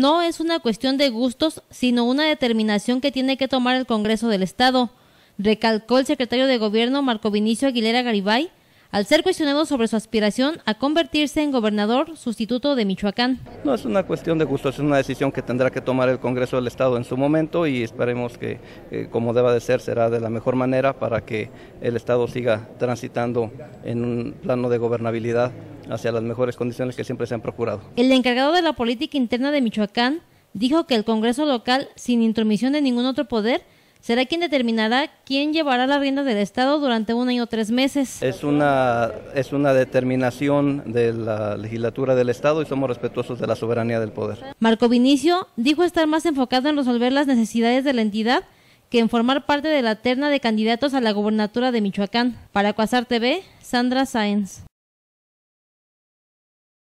no es una cuestión de gustos, sino una determinación que tiene que tomar el Congreso del Estado, recalcó el secretario de Gobierno Marco Vinicio Aguilera Garibay al ser cuestionado sobre su aspiración a convertirse en gobernador sustituto de Michoacán. No es una cuestión de gustos, es una decisión que tendrá que tomar el Congreso del Estado en su momento y esperemos que, eh, como deba de ser, será de la mejor manera para que el Estado siga transitando en un plano de gobernabilidad hacia las mejores condiciones que siempre se han procurado. El encargado de la política interna de Michoacán dijo que el Congreso local, sin intromisión de ningún otro poder, será quien determinará quién llevará la rienda del Estado durante un año o tres meses. Es una, es una determinación de la legislatura del Estado y somos respetuosos de la soberanía del poder. Marco Vinicio dijo estar más enfocado en resolver las necesidades de la entidad que en formar parte de la terna de candidatos a la gobernatura de Michoacán. Para Cuasar TV, Sandra Sáenz.